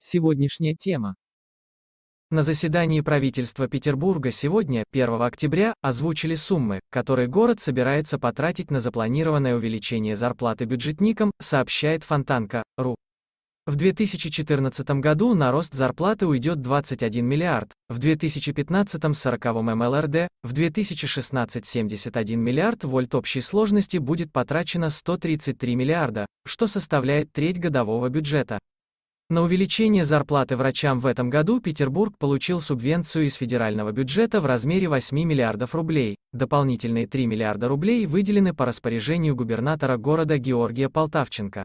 Сегодняшняя тема. На заседании правительства Петербурга сегодня, 1 октября, озвучили суммы, которые город собирается потратить на запланированное увеличение зарплаты бюджетникам, сообщает Фонтанка.ру. В 2014 году на рост зарплаты уйдет 21 миллиард, в 2015 – 40 МЛРД, в 2016 – 71 миллиард вольт общей сложности будет потрачено 133 миллиарда, что составляет треть годового бюджета. На увеличение зарплаты врачам в этом году Петербург получил субвенцию из федерального бюджета в размере 8 миллиардов рублей. Дополнительные 3 миллиарда рублей выделены по распоряжению губернатора города Георгия Полтавченко.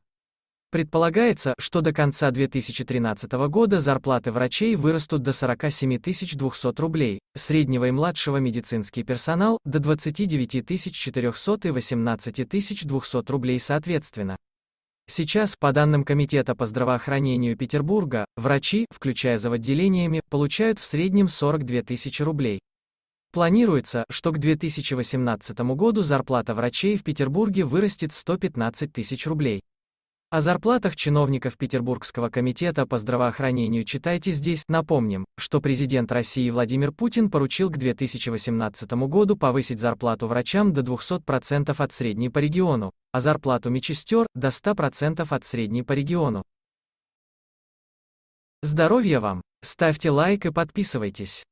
Предполагается, что до конца 2013 года зарплаты врачей вырастут до 47 200 рублей, среднего и младшего медицинский персонал – до 29 400 и 18 200 рублей соответственно. Сейчас, по данным Комитета по здравоохранению Петербурга, врачи, включая за получают в среднем 42 тысячи рублей. Планируется, что к 2018 году зарплата врачей в Петербурге вырастет 115 тысяч рублей. О зарплатах чиновников Петербургского комитета по здравоохранению читайте здесь. Напомним, что президент России Владимир Путин поручил к 2018 году повысить зарплату врачам до 200% от средней по региону, а зарплату медсестер – до 100% от средней по региону. Здоровья вам! Ставьте лайк и подписывайтесь.